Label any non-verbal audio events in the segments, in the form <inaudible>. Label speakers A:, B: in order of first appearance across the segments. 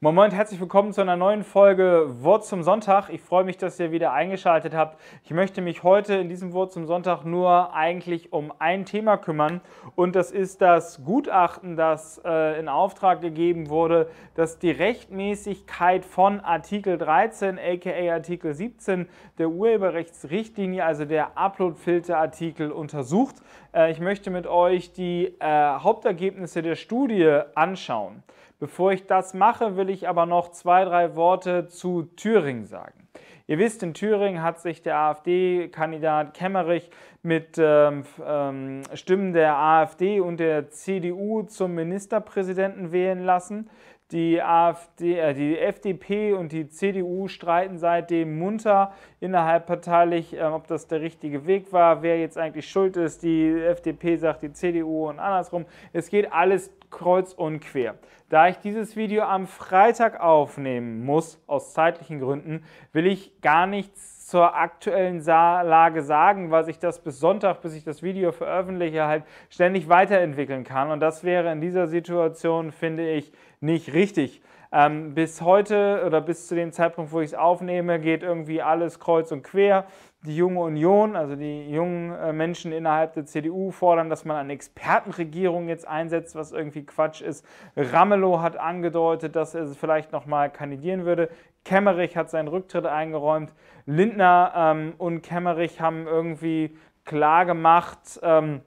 A: Moin Moin, herzlich willkommen zu einer neuen Folge Wort zum Sonntag. Ich freue mich, dass ihr wieder eingeschaltet habt. Ich möchte mich heute in diesem Wort zum Sonntag nur eigentlich um ein Thema kümmern und das ist das Gutachten, das äh, in Auftrag gegeben wurde, dass die Rechtmäßigkeit von Artikel 13 aka Artikel 17 der Urheberrechtsrichtlinie, also der Upload-Filter-Artikel, untersucht. Äh, ich möchte mit euch die äh, Hauptergebnisse der Studie anschauen. Bevor ich das mache, will ich aber noch zwei, drei Worte zu Thüringen sagen. Ihr wisst, in Thüringen hat sich der AfD-Kandidat Kemmerich mit ähm, ähm, Stimmen der AfD und der CDU zum Ministerpräsidenten wählen lassen. Die, AfD, äh, die FDP und die CDU streiten seitdem munter innerhalb parteilich, äh, ob das der richtige Weg war, wer jetzt eigentlich schuld ist. Die FDP sagt die CDU und andersrum. Es geht alles kreuz und quer. Da ich dieses Video am Freitag aufnehmen muss, aus zeitlichen Gründen, will ich gar nichts zur aktuellen Lage sagen, weil sich das bis Sonntag, bis ich das Video veröffentliche, halt ständig weiterentwickeln kann. Und das wäre in dieser Situation, finde ich, nicht richtig. Ähm, bis heute oder bis zu dem Zeitpunkt, wo ich es aufnehme, geht irgendwie alles kreuz und quer. Die junge Union, also die jungen äh, Menschen innerhalb der CDU fordern, dass man eine Expertenregierung jetzt einsetzt, was irgendwie Quatsch ist. Ramelow hat angedeutet, dass er vielleicht nochmal kandidieren würde. Kemmerich hat seinen Rücktritt eingeräumt. Lindner ähm, und Kemmerich haben irgendwie klar gemacht, ähm,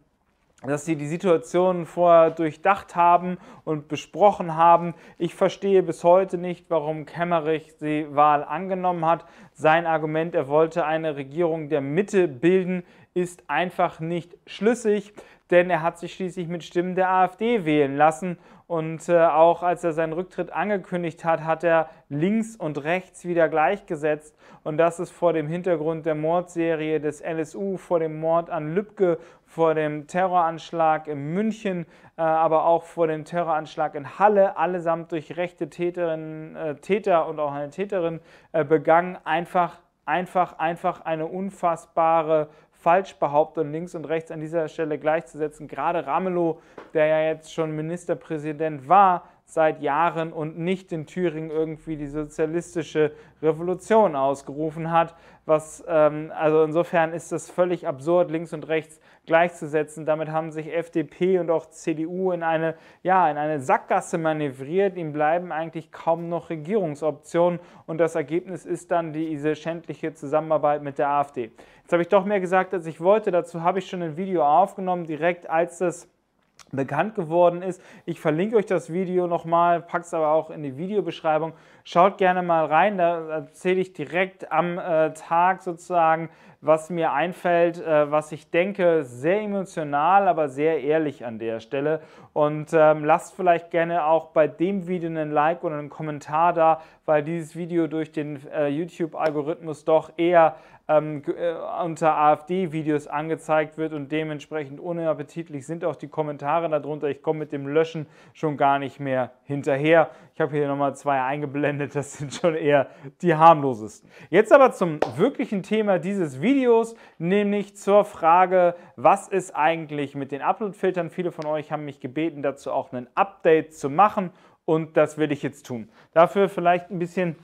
A: dass sie die Situation vorher durchdacht haben und besprochen haben. Ich verstehe bis heute nicht, warum Kemmerich die Wahl angenommen hat. Sein Argument, er wollte eine Regierung der Mitte bilden, ist einfach nicht schlüssig, denn er hat sich schließlich mit Stimmen der AfD wählen lassen und äh, auch als er seinen Rücktritt angekündigt hat, hat er links und rechts wieder gleichgesetzt. Und das ist vor dem Hintergrund der Mordserie des LSU, vor dem Mord an Lübcke, vor dem Terroranschlag in München, äh, aber auch vor dem Terroranschlag in Halle, allesamt durch rechte Täterinnen, äh, Täter und auch eine Täterin äh, begangen, einfach, einfach, einfach eine unfassbare falsch behauptet links und rechts an dieser Stelle gleichzusetzen. Gerade Ramelow, der ja jetzt schon Ministerpräsident war, seit Jahren und nicht in Thüringen irgendwie die sozialistische Revolution ausgerufen hat. Was, ähm, also insofern ist das völlig absurd, links und rechts gleichzusetzen. Damit haben sich FDP und auch CDU in eine, ja, in eine Sackgasse manövriert. Ihm bleiben eigentlich kaum noch Regierungsoptionen und das Ergebnis ist dann diese schändliche Zusammenarbeit mit der AfD. Jetzt habe ich doch mehr gesagt, als ich wollte. Dazu habe ich schon ein Video aufgenommen, direkt als das bekannt geworden ist. Ich verlinke euch das Video nochmal, packe es aber auch in die Videobeschreibung. Schaut gerne mal rein, da erzähle ich direkt am äh, Tag sozusagen, was mir einfällt, äh, was ich denke. Sehr emotional, aber sehr ehrlich an der Stelle. Und ähm, lasst vielleicht gerne auch bei dem Video einen Like oder einen Kommentar da, weil dieses Video durch den äh, YouTube-Algorithmus doch eher ähm, äh, unter AfD-Videos angezeigt wird und dementsprechend unappetitlich sind auch die Kommentare darunter. Ich komme mit dem Löschen schon gar nicht mehr hinterher. Ich habe hier nochmal zwei eingeblendet, das sind schon eher die harmlosesten. Jetzt aber zum wirklichen Thema dieses Videos, nämlich zur Frage, was ist eigentlich mit den Upload-Filtern? Viele von euch haben mich gebeten, dazu auch ein Update zu machen und das will ich jetzt tun. Dafür vielleicht ein bisschen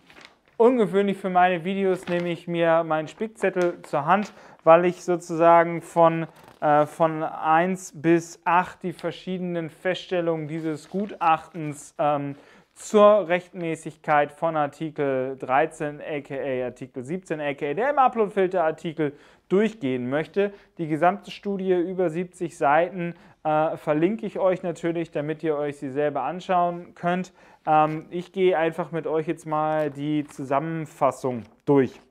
A: Ungewöhnlich für meine Videos nehme ich mir meinen Spickzettel zur Hand, weil ich sozusagen von, äh, von 1 bis 8 die verschiedenen Feststellungen dieses Gutachtens ähm, zur Rechtmäßigkeit von Artikel 13 aka Artikel 17 aka der im Upload-Filter Artikel durchgehen möchte. Die gesamte Studie über 70 Seiten äh, verlinke ich euch natürlich, damit ihr euch sie selber anschauen könnt. Ähm, ich gehe einfach mit euch jetzt mal die Zusammenfassung durch.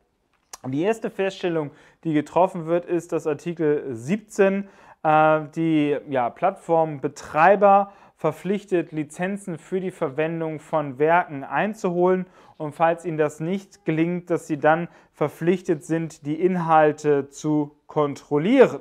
A: Die erste Feststellung, die getroffen wird, ist, dass Artikel 17 äh, die ja, Plattformbetreiber verpflichtet, Lizenzen für die Verwendung von Werken einzuholen und falls ihnen das nicht gelingt, dass sie dann verpflichtet sind, die Inhalte zu kontrollieren.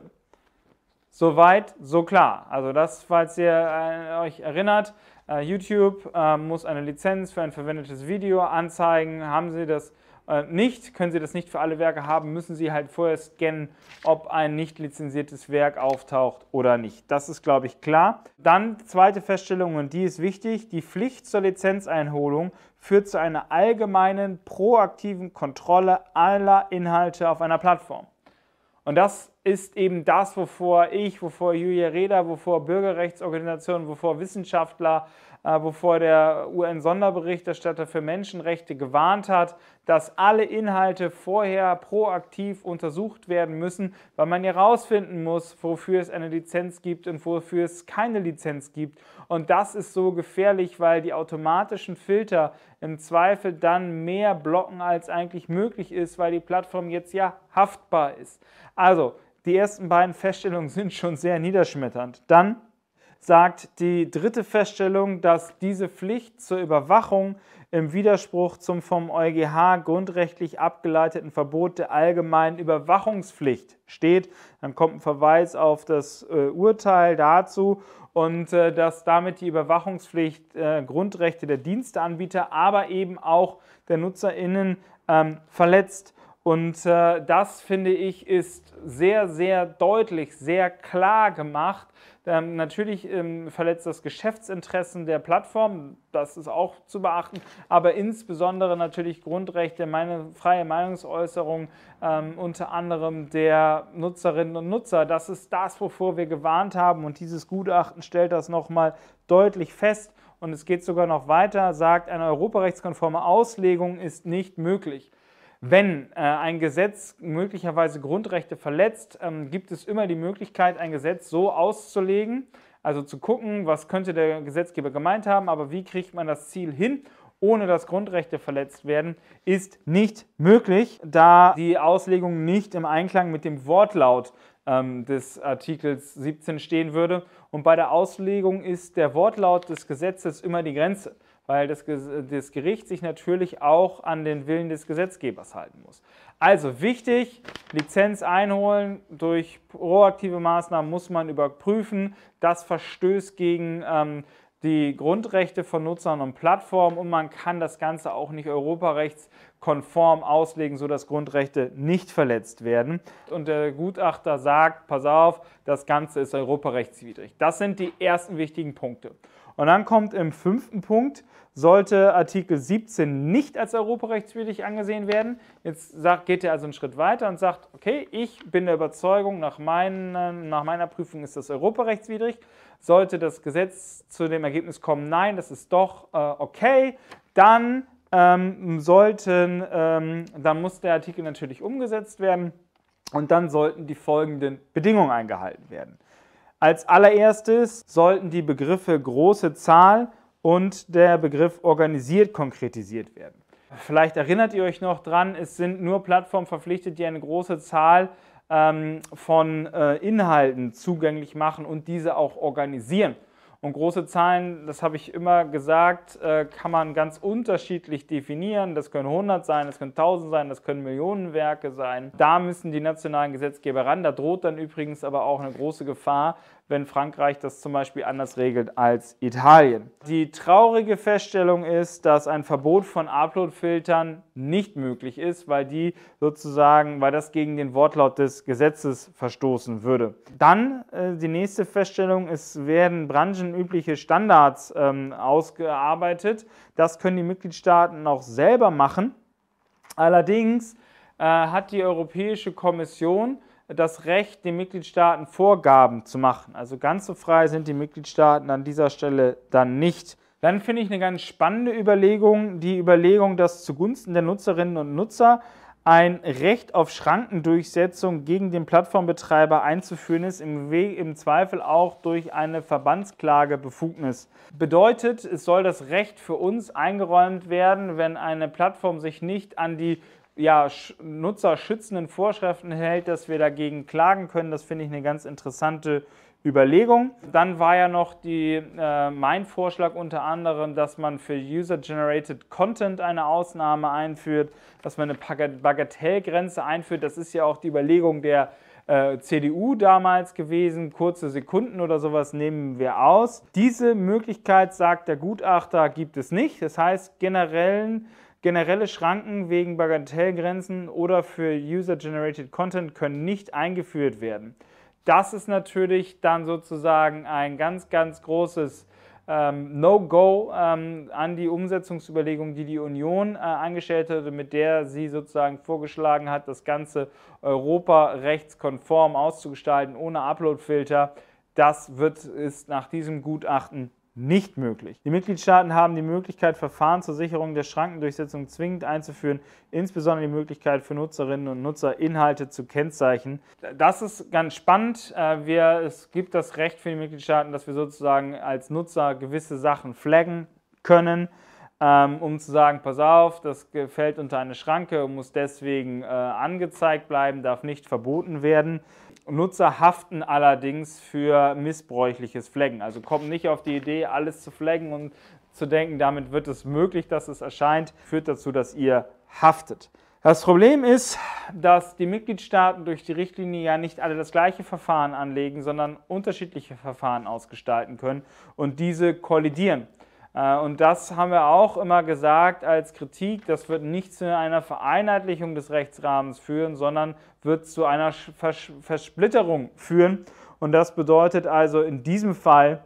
A: Soweit, so klar. Also das, falls ihr äh, euch erinnert, äh, YouTube äh, muss eine Lizenz für ein verwendetes Video anzeigen. Haben Sie das äh, nicht. Können Sie das nicht für alle Werke haben, müssen Sie halt vorher scannen, ob ein nicht lizenziertes Werk auftaucht oder nicht. Das ist, glaube ich, klar. Dann zweite Feststellung, und die ist wichtig, die Pflicht zur Lizenzeinholung führt zu einer allgemeinen, proaktiven Kontrolle aller Inhalte auf einer Plattform. Und das ist eben das, wovor ich, wovor Julia Reda, wovor Bürgerrechtsorganisationen, wovor Wissenschaftler, äh, wovor der UN-Sonderberichterstatter für Menschenrechte gewarnt hat, dass alle Inhalte vorher proaktiv untersucht werden müssen, weil man herausfinden muss, wofür es eine Lizenz gibt und wofür es keine Lizenz gibt. Und das ist so gefährlich, weil die automatischen Filter, im Zweifel dann mehr blocken, als eigentlich möglich ist, weil die Plattform jetzt ja haftbar ist. Also, die ersten beiden Feststellungen sind schon sehr niederschmetternd. Dann sagt die dritte Feststellung, dass diese Pflicht zur Überwachung im Widerspruch zum vom EuGH grundrechtlich abgeleiteten Verbot der allgemeinen Überwachungspflicht steht. Dann kommt ein Verweis auf das äh, Urteil dazu und äh, dass damit die Überwachungspflicht äh, Grundrechte der Diensteanbieter, aber eben auch der NutzerInnen ähm, verletzt. Und äh, das finde ich ist sehr, sehr deutlich, sehr klar gemacht ähm, natürlich ähm, verletzt das Geschäftsinteressen der Plattform, das ist auch zu beachten, aber insbesondere natürlich Grundrechte, meine freie Meinungsäußerung ähm, unter anderem der Nutzerinnen und Nutzer. Das ist das, wovor wir gewarnt haben und dieses Gutachten stellt das nochmal deutlich fest und es geht sogar noch weiter, sagt, eine europarechtskonforme Auslegung ist nicht möglich. Wenn äh, ein Gesetz möglicherweise Grundrechte verletzt, ähm, gibt es immer die Möglichkeit, ein Gesetz so auszulegen, also zu gucken, was könnte der Gesetzgeber gemeint haben, aber wie kriegt man das Ziel hin, ohne dass Grundrechte verletzt werden, ist nicht möglich, da die Auslegung nicht im Einklang mit dem Wortlaut ähm, des Artikels 17 stehen würde. Und bei der Auslegung ist der Wortlaut des Gesetzes immer die Grenze weil das, äh, das Gericht sich natürlich auch an den Willen des Gesetzgebers halten muss. Also wichtig, Lizenz einholen durch proaktive Maßnahmen muss man überprüfen, das verstößt gegen ähm, die Grundrechte von Nutzern und Plattformen und man kann das Ganze auch nicht europarechtskonform auslegen, sodass Grundrechte nicht verletzt werden. Und der Gutachter sagt, pass auf, das Ganze ist europarechtswidrig. Das sind die ersten wichtigen Punkte. Und dann kommt im fünften Punkt, sollte Artikel 17 nicht als europarechtswidrig angesehen werden. Jetzt sagt, geht er also einen Schritt weiter und sagt, okay, ich bin der Überzeugung, nach, meinen, nach meiner Prüfung ist das europarechtswidrig. Sollte das Gesetz zu dem Ergebnis kommen, nein, das ist doch äh, okay, dann ähm, sollten, ähm, dann muss der Artikel natürlich umgesetzt werden und dann sollten die folgenden Bedingungen eingehalten werden. Als allererstes sollten die Begriffe große Zahl und der Begriff organisiert konkretisiert werden. Vielleicht erinnert ihr euch noch dran, es sind nur Plattformen verpflichtet, die eine große Zahl ähm, von äh, Inhalten zugänglich machen und diese auch organisieren. Und große Zahlen, das habe ich immer gesagt, äh, kann man ganz unterschiedlich definieren. Das können 100 sein, das können 1000 sein, das können Millionenwerke sein. Da müssen die nationalen Gesetzgeber ran. Da droht dann übrigens aber auch eine große Gefahr, wenn Frankreich das zum Beispiel anders regelt als Italien. Die traurige Feststellung ist, dass ein Verbot von Upload-Filtern nicht möglich ist, weil die sozusagen, weil das gegen den Wortlaut des Gesetzes verstoßen würde. Dann äh, die nächste Feststellung, es werden Branchen übliche Standards ähm, ausgearbeitet. Das können die Mitgliedstaaten auch selber machen. Allerdings äh, hat die Europäische Kommission das Recht, den Mitgliedstaaten Vorgaben zu machen. Also ganz so frei sind die Mitgliedstaaten an dieser Stelle dann nicht. Dann finde ich eine ganz spannende Überlegung, die Überlegung, dass zugunsten der Nutzerinnen und Nutzer ein Recht auf Schrankendurchsetzung gegen den Plattformbetreiber einzuführen ist, im, Weg, im Zweifel auch durch eine Verbandsklagebefugnis. Bedeutet, es soll das Recht für uns eingeräumt werden, wenn eine Plattform sich nicht an die ja, nutzerschützenden Vorschriften hält, dass wir dagegen klagen können. Das finde ich eine ganz interessante Überlegung. Dann war ja noch die, äh, mein Vorschlag unter anderem, dass man für User-Generated Content eine Ausnahme einführt, dass man eine Bagatellgrenze einführt. Das ist ja auch die Überlegung der äh, CDU damals gewesen. Kurze Sekunden oder sowas nehmen wir aus. Diese Möglichkeit, sagt der Gutachter, gibt es nicht. Das heißt, generellen Generelle Schranken wegen Bagatellgrenzen oder für User-Generated Content können nicht eingeführt werden das ist natürlich dann sozusagen ein ganz, ganz großes ähm, No-Go ähm, an die Umsetzungsüberlegung, die die Union äh, angestellt hatte, mit der sie sozusagen vorgeschlagen hat, das ganze Europa rechtskonform auszugestalten, ohne Uploadfilter. Das wird, ist nach diesem Gutachten nicht möglich. Die Mitgliedstaaten haben die Möglichkeit, Verfahren zur Sicherung der Schrankendurchsetzung zwingend einzuführen, insbesondere die Möglichkeit für Nutzerinnen und Nutzer, Inhalte zu kennzeichnen. Das ist ganz spannend. Äh, wir, es gibt das Recht für die Mitgliedstaaten, dass wir sozusagen als Nutzer gewisse Sachen flaggen können ähm, um zu sagen, pass auf, das fällt unter eine Schranke und muss deswegen äh, angezeigt bleiben, darf nicht verboten werden. Nutzer haften allerdings für missbräuchliches Flaggen. Also kommt nicht auf die Idee, alles zu flaggen und zu denken, damit wird es möglich, dass es erscheint, führt dazu, dass ihr haftet. Das Problem ist, dass die Mitgliedstaaten durch die Richtlinie ja nicht alle das gleiche Verfahren anlegen, sondern unterschiedliche Verfahren ausgestalten können und diese kollidieren. Äh, und das haben wir auch immer gesagt als Kritik, das wird nicht zu einer Vereinheitlichung des Rechtsrahmens führen, sondern wird zu einer Vers Versplitterung führen. Und das bedeutet also in diesem Fall,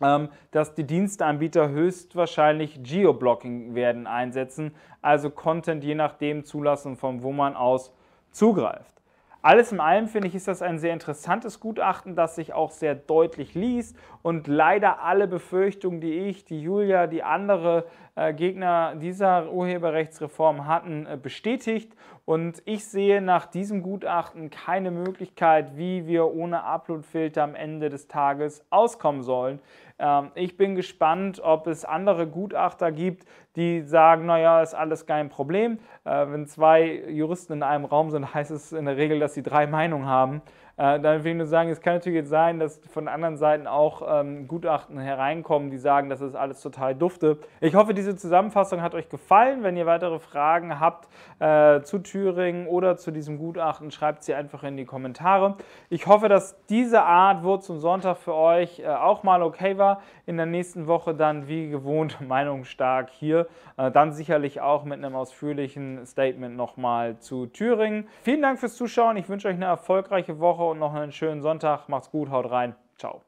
A: ähm, dass die Dienstanbieter höchstwahrscheinlich Geoblocking werden einsetzen, also Content je nachdem zulassen, von wo man aus zugreift. Alles in allem finde ich, ist das ein sehr interessantes Gutachten, das sich auch sehr deutlich liest und leider alle Befürchtungen, die ich, die Julia, die andere äh, Gegner dieser Urheberrechtsreform hatten, äh, bestätigt. Und ich sehe nach diesem Gutachten keine Möglichkeit, wie wir ohne Uploadfilter am Ende des Tages auskommen sollen. Ähm, ich bin gespannt, ob es andere Gutachter gibt, die sagen, naja, ist alles kein Problem. Äh, wenn zwei Juristen in einem Raum sind, heißt es in der Regel, dass sie drei Meinungen haben. Äh, da will ich nur sagen, es kann natürlich jetzt sein, dass von anderen Seiten auch ähm, Gutachten hereinkommen, die sagen, das ist alles total dufte. Ich hoffe, diese Zusammenfassung hat euch gefallen. Wenn ihr weitere Fragen habt äh, zu Thüringen oder zu diesem Gutachten, schreibt sie einfach in die Kommentare. Ich hoffe, dass diese Art Wurz und Sonntag für euch äh, auch mal okay war. In der nächsten Woche dann wie gewohnt <laughs> meinungsstark hier. Äh, dann sicherlich auch mit einem ausführlichen Statement nochmal zu Thüringen. Vielen Dank fürs Zuschauen. Ich wünsche euch eine erfolgreiche Woche und noch einen schönen Sonntag. Macht's gut, haut rein. Ciao.